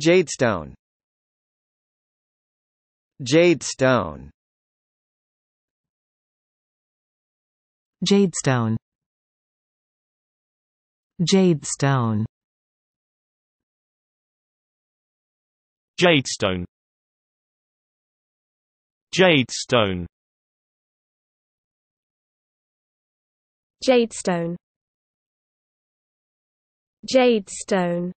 Jadestone Jadestone Jadestone Jadestone Jadestone Jadestone Jadestone Jadestone